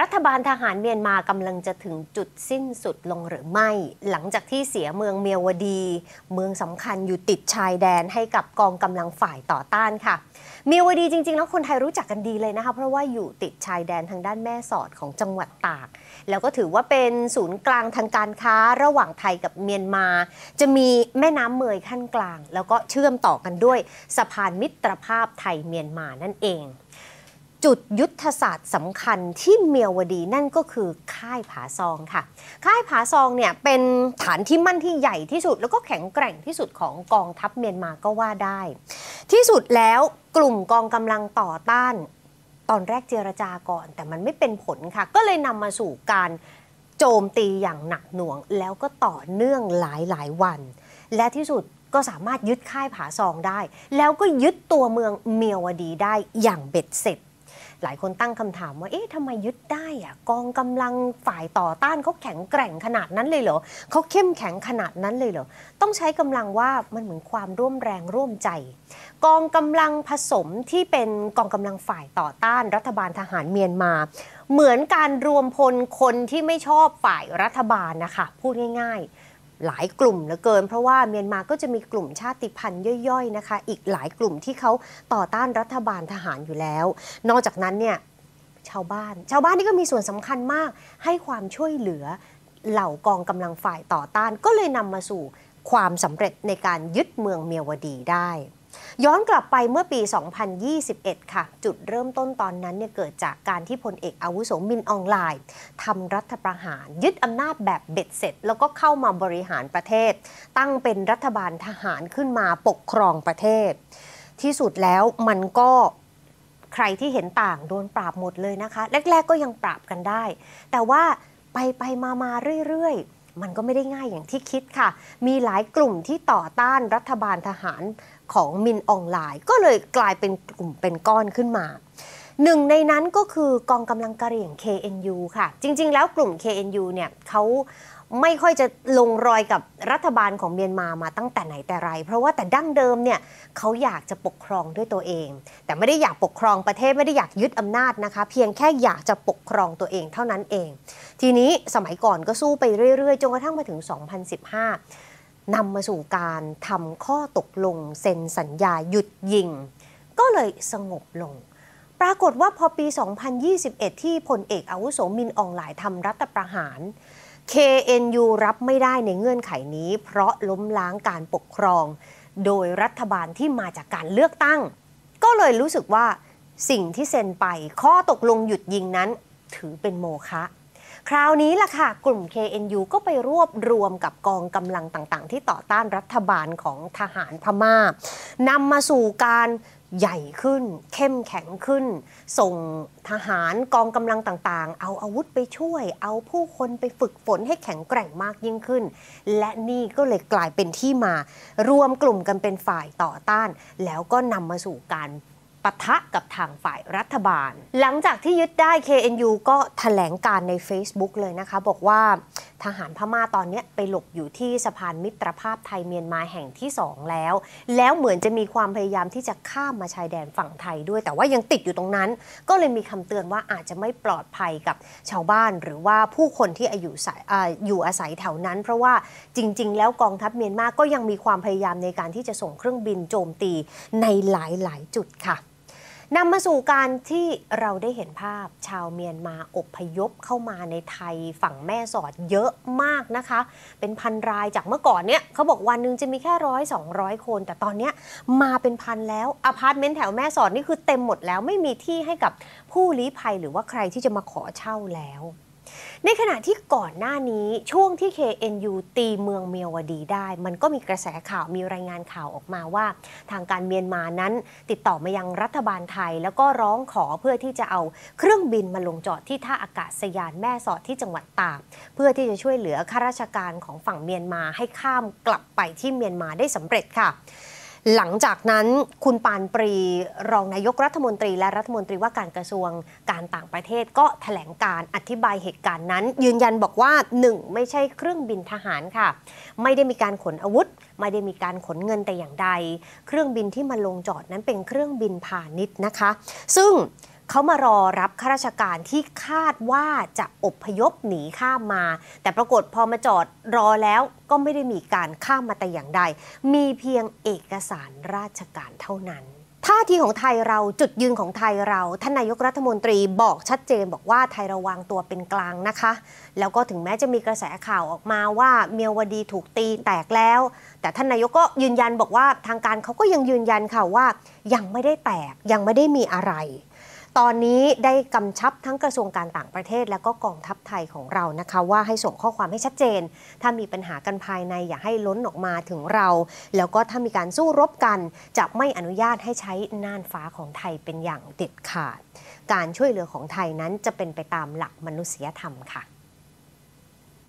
รัฐบาลทหารเมียนมากำลังจะถึงจุดสิ้นสุดลงหรือไม่ หลังจากที่เสียเมืองเมียวดี เมืองสำคัญอยู่ติดชายแดนให้กับกองกำลังฝ่ายต่อต้านค่ะ เมียวดีจริงๆแล้วคนไทยรู้จักกันดีเลยนะคะเพราะว่าอยู่ติดชายแดนทางด้านแม่สอดของจังหวัดตากแล้วก็ถือว่าเป็นศูนย์กลางทางการค้า ระหว่างไทยกับเมียนมา จะมีแม่น้ำเมยขั้นกลาง แล้วก็เชื่อมต่อกันด้วย สะพานมิตรภาพไทยเมียนมานั่นเองจุดยุทธศาสตร์สำคัญที่เมียวดีนั่นก็คือค่ายผาซองค่ะ ค่ายผาซองเนี่ยเป็นฐานที่มั่นที่ใหญ่ที่สุด แล้วก็แข็งแกร่งที่สุดของกองทัพเมียนมาก็ว่าได้ ที่สุดแล้วกลุ่มกองกำลังต่อต้าน ตอนแรกเจรจาก่อน แต่มันไม่เป็นผลค่ะ ก็เลยนำมาสู่การโจมตีอย่างหนักหน่วง แล้วก็ต่อเนื่องหลายหลายวัน และที่สุดก็สามารถยึดค่ายผาซองได้ แล้วก็ยึดตัวเมืองเมียวดีได้อย่างเบ็ดเสร็จหลายคนตั้งคำถามว่า เอ๊ะทำไมยึดได้อะกองกำลังฝ่ายต่อต้านเขาแข็งแกร่งขนาดนั้นเลยเหรอเขาเข้มแข็งขนาดนั้นเลยเหรอ ต้องใช้กำลังว่ามันเหมือนความร่วมแรงร่วมใจ กองกำลังผสมที่เป็นกองกำลังฝ่ายต่อต้านรัฐบาลทหารเมียนมา เหมือนการรวมพลคนที่ไม่ชอบฝ่ายรัฐบาลนะคะ พูดง่าย ๆหลายกลุ่มเหลือเกินเพราะว่าเมียนมาก็จะมีกลุ่มชาติพันธุ์ย่อยๆนะคะ อีกหลายกลุ่มที่เขาต่อต้านรัฐบาลทหารอยู่แล้ว นอกจากนั้นเนี่ยชาวบ้านชาวบ้านนี่ก็มีส่วนสำคัญมากให้ความช่วยเหลือเหล่ากองกำลังฝ่ายต่อต้านก็เลยนำมาสู่ความสำเร็จในการยึดเมืองเมียวดีได้ย้อนกลับไปเมื่อปี 2021 ค่ะ จุดเริ่มต้นตอนนั้นเนี่ยเกิดจากการที่พลเอกอาวุโสมินออนไลน์ทำรัฐประหาร ยึดอำนาจแบบเบ็ดเสร็จ แล้วก็เข้ามาบริหารประเทศ ตั้งเป็นรัฐบาลทหารขึ้นมาปกครองประเทศ ที่สุดแล้วมันก็ใครที่เห็นต่างโดนปราบหมดเลยนะคะแรกๆ ก็ยังปราบกันได้ แต่ว่าไปไปมามาเรื่อยๆมันก็ไม่ได้ง่ายอย่างที่คิดค่ะ มีหลายกลุ่มที่ต่อต้านรัฐบาลทหารของมินออนไลน์ก็เลยกลายเป็นกลุ่มเป็นก้อนขึ้นมาหนึ่งในนั้นก็คือกองกำลังกระเหรี่ยง KNU ค่ะ จริงๆแล้วกลุ่ม KNU เนี่ยเขาไม่ค่อยจะลงรอยกับรัฐบาลของเมียนมามาตั้งแต่ไหนแต่ไรเพราะว่าแต่ดั้งเดิมเนี่ยเขาอยากจะปกครองด้วยตัวเอง แต่ไม่ได้อยากปกครองประเทศไม่ได้อยากยึดอำนาจนะคะ เพียงแค่อยากจะปกครองตัวเองเท่านั้นเอง ทีนี้สมัยก่อนก็สู้ไปเรื่อยๆจนกระทั่งมาถึง 2015นำมาสู่การทำข้อตกลงเซ็นสัญญาหยุดยิง ก็เลยสงบลง ปรากฏว่าพอปี 2021 ที่พลเอกอาวุโสมินอองหลายทำรัฐประหาร KNU รับไม่ได้ในเงื่อนไขนี้ เพราะล้มล้างการปกครอง โดยรัฐบาลที่มาจากการเลือกตั้ง ก็เลยรู้สึกว่า สิ่งที่เซ็นไปข้อตกลงหยุดยิงนั้นถือเป็นโมฆะคราวนี้ล่ะค่ะ กลุ่ม KNU ก็ไปรวบรวมกับกองกำลังต่างๆ ที่ต่อต้านรัฐบาลของทหารพมา่านำมาสู่การใหญ่ขึ้น เข้มแข็งขึ้น ส่งทหารกองกำลังต่างๆเอาอาวุธไปช่วย เอาผู้คนไปฝึกฝนให้แข็งแกร่งมากยิ่งขึ้น และนี่ก็เลยกลายเป็นที่มา รวมกลุ่มกันเป็นฝ่ายต่อต้าน แล้วก็นำมาสู่การปะทะกับทางฝ่ายรัฐบาล หลังจากที่ยึดได้ KNU ก็ถแถลงการใน Facebook เลยนะคะ บอกว่าทหารพม่าตอนนี้ไปหลบอยู่ที่สะพานมิตรภาพไทยเมียนมาแห่งที่ 2 แล้ว แล้วเหมือนจะมีความพยายามที่จะข้ามมาชายแดนฝั่งไทยด้วย แต่ว่ายังติดอยู่ตรงนั้น ก็เลยมีคำเตือนว่าอาจจะไม่ปลอดภัยกับชาวบ้านหรือว่าผู้คนที่อายุอยู่อาศัยแถวนั้น เพราะว่าจริง ๆ แล้วกองทัพเมียนมาก็ยังมีความพยายามในการที่จะส่งเครื่องบินโจมตีในหลายๆ จุดค่ะนำมาสู่การที่เราได้เห็นภาพ ชาวเมียนมาอบพยพเข้ามาในไทยฝั่งแม่สอดเยอะมากนะคะ เป็นพันรายจากเมื่อก่อนเนี่ย เขาบอกวันหนึ่งจะมีแค่ร้อยสองร้อยคน แต่ตอนนี้มาเป็นพันแล้ว อพาร์ตเมนต์แถวแม่สอดนี่คือเต็มหมดแล้วไม่มีที่ให้กับผู้ลี้ภัยหรือว่าใครที่จะมาขอเช่าแล้วในขณะที่ก่อนหน้านี้ช่วงที่ KNU ตีเมืองเมียวดีได้ มันก็มีกระแสข่าวมีรายงานข่าวออกมาว่าทางการเมียนมานั้น ติดต่อมายังรัฐบาลไทย แล้วก็ร้องขอเพื่อที่จะเอาเครื่องบินมาลงจอดที่ท่าอากาศยานแม่สอดที่จังหวัดตากเพื่อที่จะช่วยเหลือข้าราชการของฝั่งเมียนมาให้ข้ามกลับไปที่เมียนมาได้สำเร็จค่ะหลังจากนั้นคุณปานปรีรองนายกรัฐมนตรีและรัฐมนตรีว่าการกระทรวงการต่างประเทศก็แถลงการอธิบายเหตุการณ์นั้น ยืนยันบอกว่า 1. ไม่ใช่เครื่องบินทหารค่ะ ไม่ได้มีการขนอาวุธ ไม่ได้มีการขนเงินแต่อย่างใด เครื่องบินที่มาลงจอดนั้นเป็นเครื่องบินพาณิชย์นะคะ ซึ่งเขามารอรับข้าราชการที่คาดว่าจะอบพยพหนีข้ามมา แต่ปรากฏพอมาจอดรอแล้วก็ไม่ได้มีการข้ามมาแต่อย่างใด มีเพียงเอกสารราชการเท่านั้น ท่าทีของไทยเราจุดยืนของไทยเรา ท่านนายกรัฐมนตรีบอกชัดเจนบอกว่าไทยระวังตัวเป็นกลางนะคะ แล้วก็ถึงแม้จะมีกระแสข่าวออกมาว่าเมียวดีถูกตีแตกแล้ว แต่ท่านนายกก็ยืนยันบอกว่า ทางการเขาก็ยังยืนยันค่ะว่ายังไม่ได้แตก ยังไม่ได้มีอะไรตอนนี้ได้กำชับทั้งกระทรวงการต่างประเทศและก็กองทัพไทยของเรานะคะว่าให้ส่งข้อความให้ชัดเจน ถ้ามีปัญหากันภายในอย่าให้ล้นออกมาถึงเรา แล้วก็ถ้ามีการสู้รบกัน จะไม่อนุญาตให้ใช้น่านฟ้าของไทยเป็นอย่างเด็ดขาดการช่วยเหลือของไทยนั้นจะเป็นไปตามหลักมนุษยธรรมค่ะ